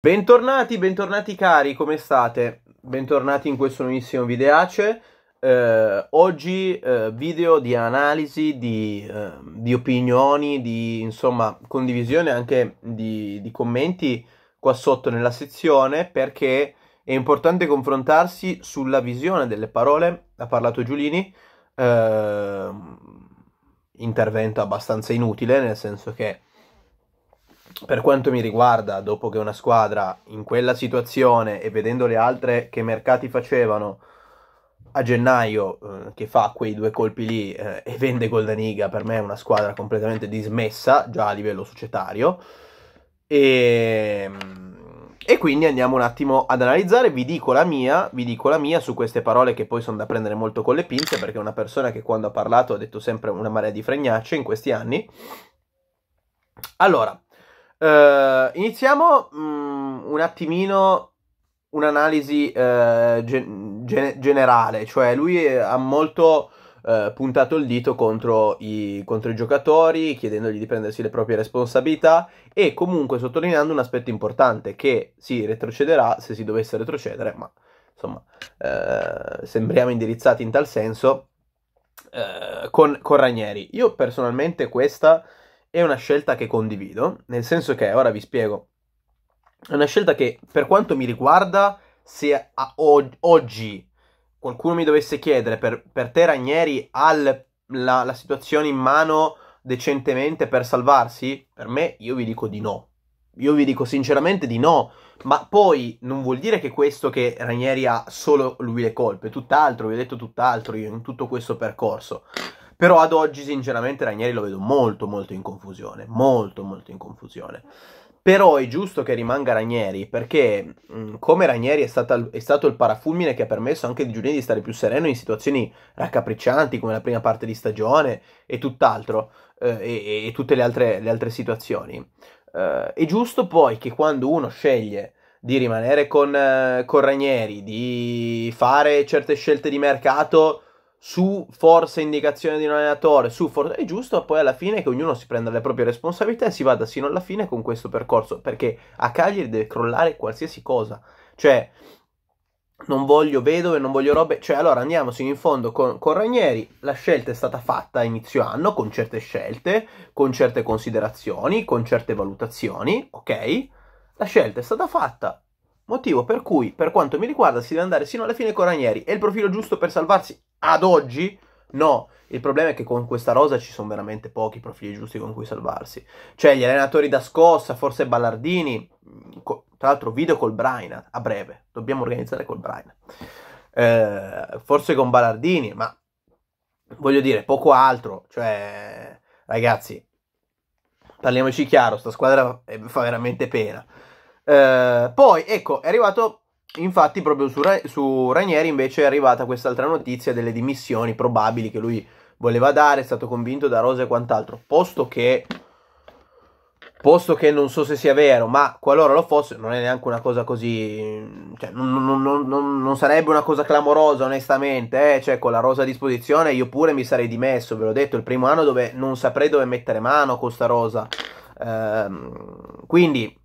Bentornati, bentornati cari, come state? Bentornati in questo nuovissimo videace. Eh, oggi eh, video di analisi, di, eh, di, opinioni, di insomma condivisione anche di, di, commenti qua sotto nella sezione perché è importante confrontarsi sulla visione delle parole, ha parlato Giulini, ehm, intervento abbastanza inutile nel senso che per quanto mi riguarda, dopo che una squadra in quella situazione e vedendo le altre che mercati facevano a gennaio, eh, che fa quei due colpi lì eh, e vende Goldaniga, per me è una squadra completamente dismessa già a livello societario. E, ehm, e quindi andiamo un attimo ad analizzare. Vi dico, mia, vi dico la mia su queste parole che poi sono da prendere molto con le pinze, perché è una persona che quando ha parlato ha detto sempre una marea di fregnacce in questi anni. Allora, Uh, iniziamo um, un attimino un'analisi uh, gen- gen- generale, cioè lui eh, ha molto uh, puntato il dito contro i, contro i giocatori, chiedendogli di prendersi le proprie responsabilità e comunque sottolineando un aspetto importante che si retrocederà se si dovesse retrocedere, ma insomma sembriamo indirizzati in tal senso con, con Ranieri. Io personalmente questa è una scelta che condivido, nel senso che, ora vi spiego, è una scelta che per quanto mi riguarda, se o- oggi qualcuno mi dovesse chiedere per, per te Ranieri ha la, la situazione in mano decentemente per salvarsi, per me io vi dico di no. Io vi dico sinceramente di no, ma poi non vuol dire che questo che Ranieri ha solo lui le colpe, tutt'altro, vi ho detto tutt'altro io in tutto questo percorso. Però ad oggi, sinceramente, Ranieri lo vedo molto, molto in confusione. Molto, molto in confusione. Però è giusto che rimanga Ranieri, perché come Ranieri è, stata, è, stato il parafulmine che ha permesso anche di Giuliani di stare più sereno in situazioni raccapriccianti, come la prima parte di stagione e tutt'altro, eh, e, e, tutte le altre, le altre situazioni. Eh, è giusto poi che quando uno sceglie di rimanere con, eh, con Ranieri, di fare certe scelte di mercato su forza indicazione di un allenatore, su forza... è giusto poi alla fine che ognuno si prenda le proprie responsabilità e si vada sino alla fine con questo percorso, perché a Cagliari deve crollare qualsiasi cosa, cioè non voglio vedove, non voglio robe, cioè allora andiamo sino in fondo con, con Ranieri, la scelta è stata fatta a inizio anno con certe scelte, con certe considerazioni, con certe valutazioni, ok? La scelta è stata fatta, motivo per cui per quanto mi riguarda si deve andare sino alla fine con Ranieri, è il profilo giusto per salvarsi ad oggi no. Il problema è che con questa rosa ci sono veramente pochi profili giusti con cui salvarsi. Cioè, gli allenatori da scossa, forse Ballardini. Mm, co- tra l'altro, video col Braina a breve. Dobbiamo organizzare col Braina. Eh, forse con Ballardini, ma voglio dire, poco altro. Cioè, ragazzi, parliamoci chiaro: sta squadra eh, fa veramente pena. Eh, poi, ecco, è arrivato Infatti, proprio su, su Ranieri invece è arrivata quest'altra notizia delle dimissioni probabili che lui voleva dare, è stato convinto da Rosa e quant'altro. Posto che, posto che non so se sia vero, ma qualora lo fosse, non è neanche una cosa così. Cioè, non, non, non, non sarebbe una cosa clamorosa, onestamente. Eh? Cioè, con la Rosa a disposizione, io pure mi sarei dimesso. Ve l'ho detto, il primo anno dove non saprei dove mettere mano con sta Rosa. Ehm, quindi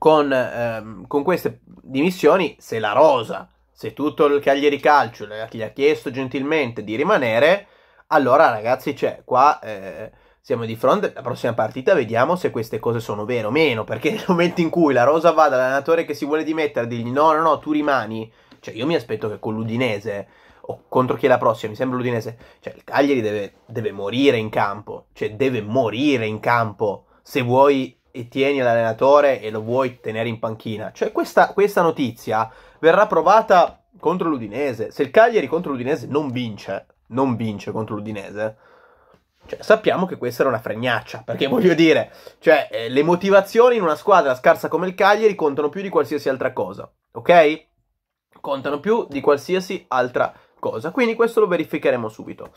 con, ehm, con queste dimissioni se la rosa, se tutto il Cagliari Calcio gli ha chiesto gentilmente di rimanere, allora ragazzi, cioè, qua eh, siamo di fronte alla prossima partita, vediamo se queste cose sono vere o meno, perché nel momento in cui la rosa va dall'allenatore che si vuole dimettere, dirgli no, no, no, tu rimani, cioè io mi aspetto che con l'Udinese o contro chi è la prossima, mi sembra l'Udinese, cioè il Cagliari deve, deve morire in campo, cioè deve morire in campo se vuoi e tieni l'allenatore e lo vuoi tenere in panchina. Cioè questa, questa notizia verrà provata contro l'Udinese. Se il Cagliari contro l'Udinese non vince, non vince contro l'Udinese, cioè, sappiamo che questa era una fregnaccia, perché voglio dire, cioè, eh, le motivazioni in una squadra scarsa come il Cagliari contano più di qualsiasi altra cosa, ok? Contano più di qualsiasi altra cosa, quindi questo lo verificheremo subito.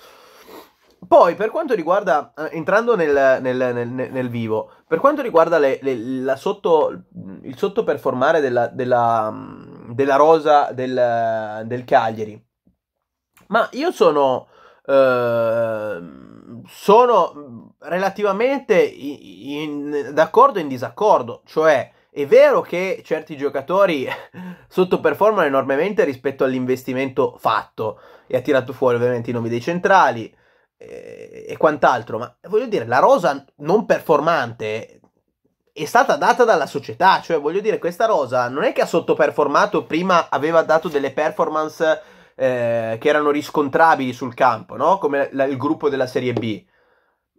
Poi, per quanto riguarda, eh, entrando nel, nel, nel, nel vivo, per quanto riguarda le, le, sotto, il sottoperformare della, della, mm, della rosa del, del, Cagliari, ma io sono, eh, sono relativamente in, in, d'accordo e in disaccordo, cioè è vero che certi giocatori sottoperformano enormemente rispetto all'investimento fatto e ha tirato fuori ovviamente i nomi dei centrali eh, e quant'altro, ma voglio dire, la rosa non performante è stata data dalla società, cioè voglio dire, questa rosa non è che ha sottoperformato, prima aveva dato delle performance eh, che erano riscontrabili sul campo, no? Come la, il gruppo della Serie B.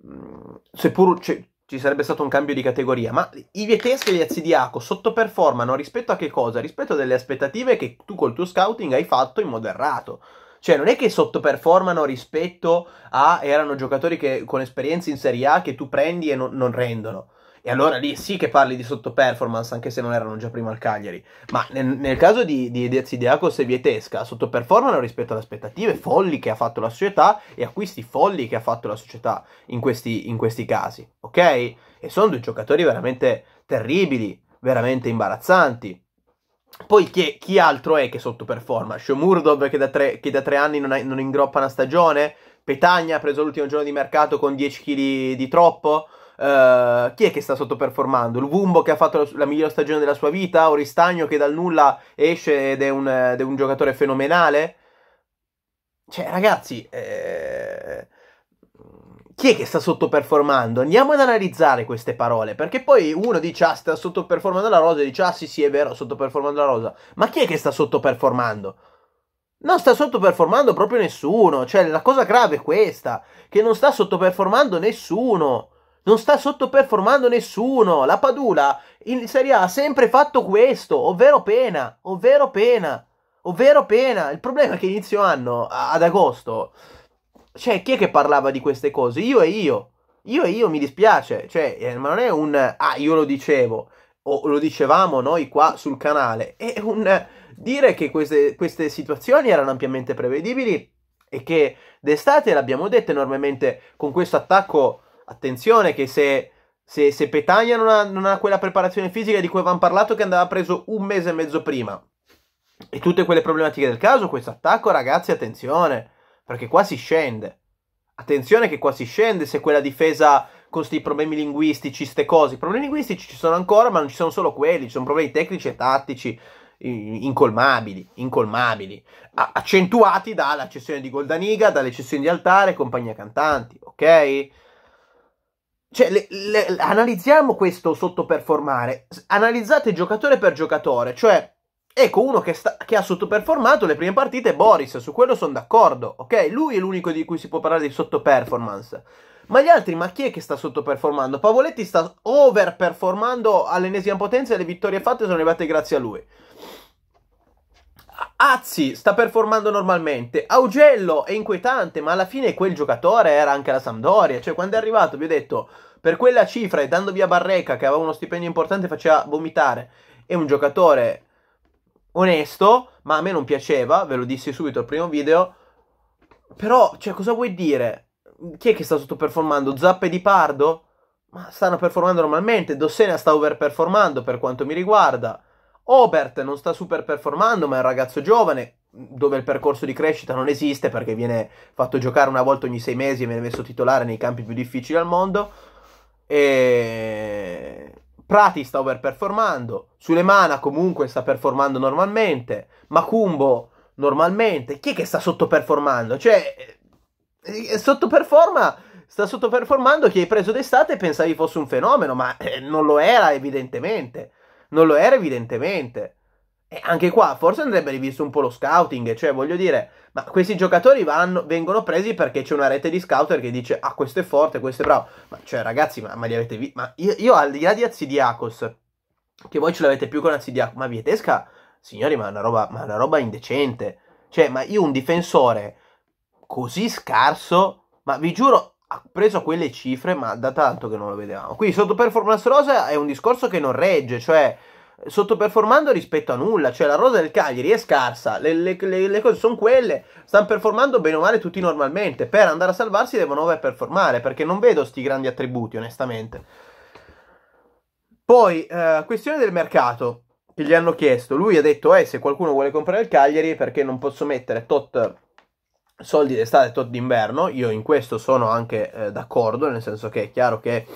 Mm, seppur cioè, ci sarebbe stato un cambio di categoria, ma i Vieteschi e gli Azidiaco sottoperformano rispetto a che cosa? Rispetto alle aspettative che tu col tuo scouting hai fatto in moderato. Cioè, non è che sottoperformano rispetto a erano giocatori che, con esperienze in Serie A che tu prendi e non, non rendono. E allora lì sì che parli di sottoperformance, anche se non erano già prima al Cagliari. Ma nel, nel caso di, di, di Azidiakos e Vietesca, sottoperformano rispetto alle aspettative folli che ha fatto la società e acquisti folli che ha fatto la società in questi, in questi casi. Ok? E sono due giocatori veramente terribili, veramente imbarazzanti. Poi chi, è, chi, altro è che sottoperforma? Shomurdov che da tre, che da tre anni non, è, non, ingroppa una stagione? Petagna ha preso l'ultimo giorno di mercato con 10 kg di troppo? Uh, chi è che sta sottoperformando? Il Vumbo che ha fatto la, la migliore stagione della sua vita? Oristagno che dal nulla esce ed è un, ed è un giocatore fenomenale? Cioè ragazzi... Eh chi è che sta sottoperformando? Andiamo ad analizzare queste parole, perché poi uno dice ah sta sottoperformando la rosa e dice ah sì sì è vero, sottoperformando la rosa. Ma chi è che sta sottoperformando? Non sta sottoperformando proprio nessuno, cioè la cosa grave è questa, che non sta sottoperformando nessuno. Non sta sottoperformando nessuno. La Padula in Serie A ha sempre fatto questo, ovvero pena, ovvero pena, ovvero pena. Il problema è che inizio anno, ad agosto, cioè, chi è che parlava di queste cose? Io e io. Io e io mi dispiace, cioè, eh, ma non è un ah, io lo dicevo o lo dicevamo noi qua sul canale, è un dire che queste, queste situazioni erano ampiamente prevedibili e che d'estate l'abbiamo detto enormemente con questo attacco. Attenzione che se, se, se Petagna non ha, non ha quella preparazione fisica di cui avevamo parlato che andava preso un mese e mezzo prima e tutte quelle problematiche del caso, questo attacco ragazzi attenzione perché qua si scende. Attenzione che qua si scende se quella difesa con questi problemi linguistici, queste cose. I problemi linguistici ci sono ancora, ma non ci sono solo quelli, ci sono problemi tecnici e tattici incolmabili, incolmabili, accentuati dalla cessione di Goldaniga, dalle cessioni di Altare e compagnia cantanti, ok? Cioè, le, le, analizziamo questo sottoperformare, analizzate giocatore per giocatore, cioè Ecco, uno che, sta, che, ha sottoperformato le prime partite è Boris, su quello sono d'accordo, ok? Lui è l'unico di cui si può parlare di sottoperformance. Ma gli altri, ma chi è che sta sottoperformando? Pavoletti sta overperformando all'ennesima potenza e le vittorie fatte sono arrivate grazie a lui. Azzi sta performando normalmente, Augello è inquietante, ma alla fine quel giocatore era anche la Sampdoria, cioè quando è arrivato vi ho detto, per quella cifra e dando via Barreca che aveva uno stipendio importante faceva vomitare, è un giocatore onesto, ma a me non piaceva, ve lo dissi subito al primo video. Però, cioè, cosa vuoi dire? Chi è che sta sottoperformando? Zappe di Pardo? Ma stanno performando normalmente. Dossena sta overperformando per quanto mi riguarda. Obert non sta super performando, ma è un ragazzo giovane dove il percorso di crescita non esiste perché viene fatto giocare una volta ogni sei mesi e viene messo titolare nei campi più difficili al mondo. E Prati sta overperformando, Sulemana comunque sta performando normalmente, Macumbo normalmente, chi è che sta sottoperformando? Cioè, eh, eh, sottoperforma, sta sottoperformando chi hai preso d'estate e pensavi fosse un fenomeno, ma eh, non lo era evidentemente, non lo era evidentemente. E anche qua forse andrebbe rivisto un po' lo scouting, cioè voglio dire, ma questi giocatori vanno, vengono presi perché c'è una rete di scouter che dice ah questo è forte, questo è bravo, ma cioè ragazzi ma, ma li avete visti, ma io, io, al di là di Azidiakos, che voi ce l'avete più con Azidiakos, ma Vietesca, signori ma è una roba, ma è una roba indecente, cioè ma io un difensore così scarso, ma vi giuro ha preso quelle cifre, ma da tanto che non lo vedevamo. Quindi sotto performance rosa è un discorso che non regge, cioè sottoperformando rispetto a nulla, cioè la rosa del Cagliari è scarsa, le, le, le, le, cose sono quelle, stanno performando bene o male tutti normalmente, per andare a salvarsi devono overperformare, perché non vedo sti grandi attributi onestamente. Poi, eh, questione del mercato, che gli hanno chiesto, lui ha detto, eh, se qualcuno vuole comprare il Cagliari, perché non posso mettere tot soldi d'estate e tot d'inverno, io in questo sono anche eh, d'accordo, nel senso che è chiaro che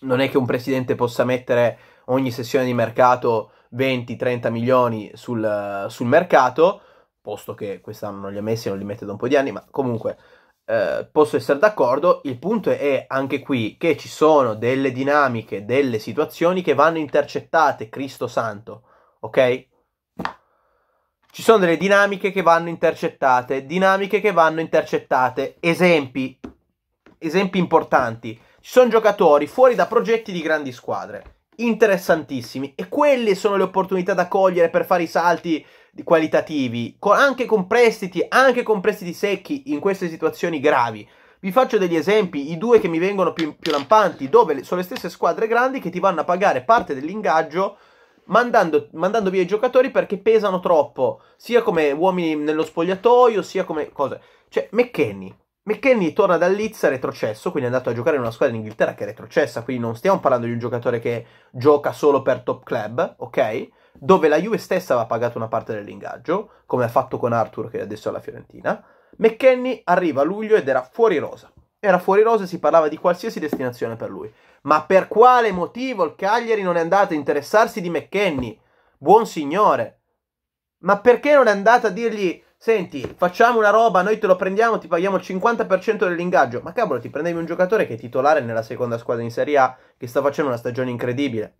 non è che un presidente possa mettere ogni sessione di mercato 20-30 milioni sul, sul, mercato, posto che quest'anno non li ha messi, non li mette da un po' di anni, ma comunque eh, posso essere d'accordo. Il punto è anche qui che ci sono delle dinamiche, delle situazioni che vanno intercettate, Cristo Santo, ok? Ci sono delle dinamiche che vanno intercettate, dinamiche che vanno intercettate, esempi, esempi importanti. Ci sono giocatori fuori da progetti di grandi squadre interessantissimi e quelle sono le opportunità da cogliere per fare i salti qualitativi, anche con prestiti, anche con prestiti secchi in queste situazioni gravi. Vi faccio degli esempi, i due che mi vengono più, più lampanti, dove sono le stesse squadre grandi che ti vanno a pagare parte dell'ingaggio mandando, mandando via i giocatori perché pesano troppo, sia come uomini nello spogliatoio, sia come cose. Cioè, McKenny, McKenny torna dal Leeds retrocesso, quindi è andato a giocare in una squadra in Inghilterra che è retrocessa, quindi non stiamo parlando di un giocatore che gioca solo per top club, ok? Dove la Juve stessa aveva pagato una parte dell'ingaggio, come ha fatto con Arthur che adesso è alla Fiorentina. McKenny arriva a luglio ed era fuori rosa. Era fuori rosa e si parlava di qualsiasi destinazione per lui. Ma per quale motivo il Cagliari non è andato a interessarsi di McKenny? Buon signore! Ma perché non è andato a dirgli Senti, facciamo una roba, noi te lo prendiamo, ti paghiamo il 50% dell'ingaggio. Ma cavolo, ti prendevi un giocatore che è titolare nella seconda squadra in Serie A, che sta facendo una stagione incredibile.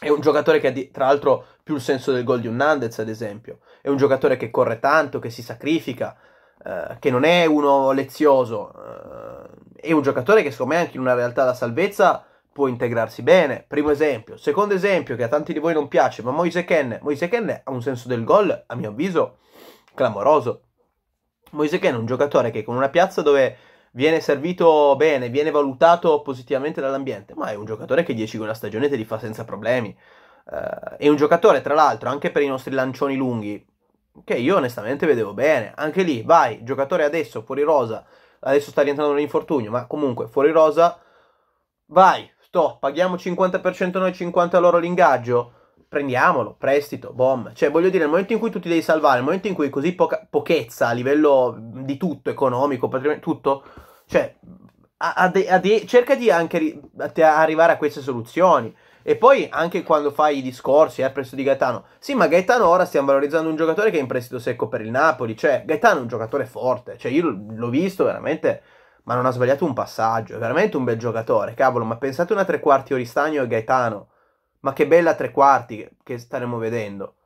È un giocatore che ha tra l'altro più il senso del gol di un Nandez, ad esempio. È un giocatore che corre tanto, che si sacrifica, eh, che non è uno lezioso. Eh, è un giocatore che secondo me anche in una realtà da salvezza può integrarsi bene. Primo esempio. Secondo esempio che a tanti di voi non piace, ma Moise Ken. Moise Ken ha un senso del gol, a mio avviso, clamoroso. Moise Ken è un giocatore che con una piazza dove viene servito bene, viene valutato positivamente dall'ambiente, ma è un giocatore che 10 con a stagione te li fa senza problemi. Uh, è un giocatore, tra l'altro, anche per i nostri lancioni lunghi, che io onestamente vedevo bene. Anche lì, vai, giocatore adesso, fuori rosa, adesso sta rientrando nell'infortunio, ma comunque fuori rosa, vai, sto, paghiamo 50% noi, 50% loro l'ingaggio prendiamolo, prestito, bomb. Cioè, voglio dire, nel momento in cui tu ti devi salvare, nel momento in cui così poca, pochezza a livello di tutto, economico, patrimonio, tutto, cioè, a, a de, cerca di anche ri, a arrivare a queste soluzioni. E poi anche quando fai i discorsi eh, presso di Gaetano, sì, ma Gaetano ora stiamo valorizzando un giocatore che è in prestito secco per il Napoli. Cioè, Gaetano è un giocatore forte. Cioè, io l'ho visto veramente, ma non ha sbagliato un passaggio. È veramente un bel giocatore. Cavolo, ma pensate una tre quarti Oristagno e Gaetano ma che bella tre quarti che staremo vedendo.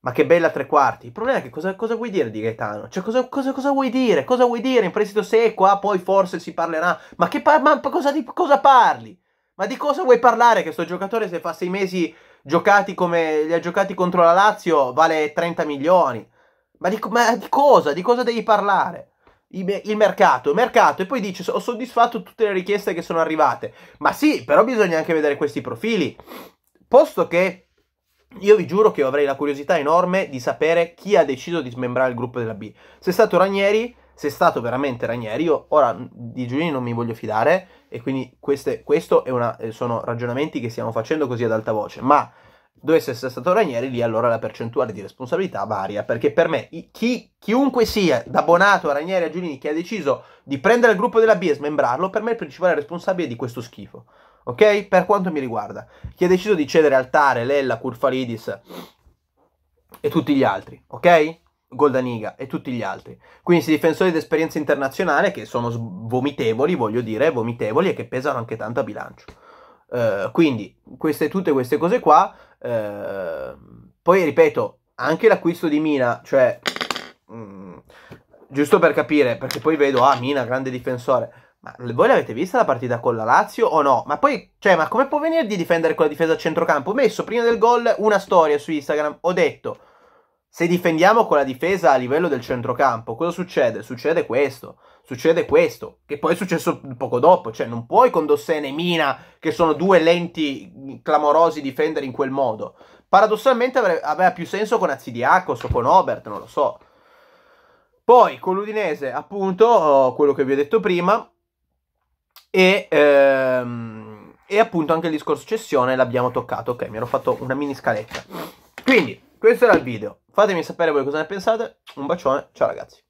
Ma che bella tre quarti. Il problema è che cosa, cosa vuoi dire di Gaetano? Cioè, cosa, cosa, cosa, vuoi dire? Cosa vuoi dire? In prestito secco, qua poi forse si parlerà. Ma che par- ma di, cosa, parli? Ma di cosa vuoi parlare? Che sto giocatore, se fa sei mesi giocati come li ha giocati contro la Lazio, vale 30 milioni. Ma di, ma di cosa? Di cosa devi parlare? Il, il mercato, il mercato, e poi dice: Ho soddisfatto tutte le richieste che sono arrivate. Ma sì, però bisogna anche vedere questi profili. Posto che io vi giuro che avrei la curiosità enorme di sapere chi ha deciso di smembrare il gruppo della B. Se è stato Ranieri, se è stato veramente Ranieri, io ora di Giulini non mi voglio fidare e quindi queste, questo una, eh, sono ragionamenti che stiamo facendo così ad alta voce, ma dovesse essere stato Ranieri, lì allora la percentuale di responsabilità varia, perché per me chi, chiunque sia, da Bonato a Ranieri a Giulini, che ha deciso di prendere il gruppo della B e smembrarlo, per me è il principale responsabile di questo schifo ok? Per quanto mi riguarda, chi ha deciso di cedere Altare, Lella, Curfalidis e tutti gli altri, ok? Goldaniga e tutti gli altri. Quindi questi difensori d'esperienza internazionale che sono vomitevoli, voglio dire, vomitevoli e che pesano anche tanto a bilancio. Uh, quindi queste, tutte queste cose qua, uh, poi ripeto, anche l'acquisto di Mina, cioè... Mh, mm, giusto per capire, perché poi vedo, ah, Mina, grande difensore. Ma voi l'avete vista la partita con la Lazio o no? Ma poi, cioè, ma come può venire di difendere con la difesa a centrocampo? Ho messo prima del gol una storia su Instagram, ho detto, se difendiamo con la difesa a livello del centrocampo, cosa succede? Succede questo, succede questo, che poi è successo poco dopo, cioè non puoi con Dossene e Mina, che sono due lenti clamorosi, difendere in quel modo. Paradossalmente aveva più senso con Azidiakos o con Obert, non lo so. Poi con l'Udinese, appunto, oh, quello che vi ho detto prima, e, ehm, e appunto anche il discorso cessione l'abbiamo toccato. Ok, mi ero fatto una mini scaletta. Quindi, questo era il video. Fatemi sapere voi cosa ne pensate. Un bacione, ciao ragazzi.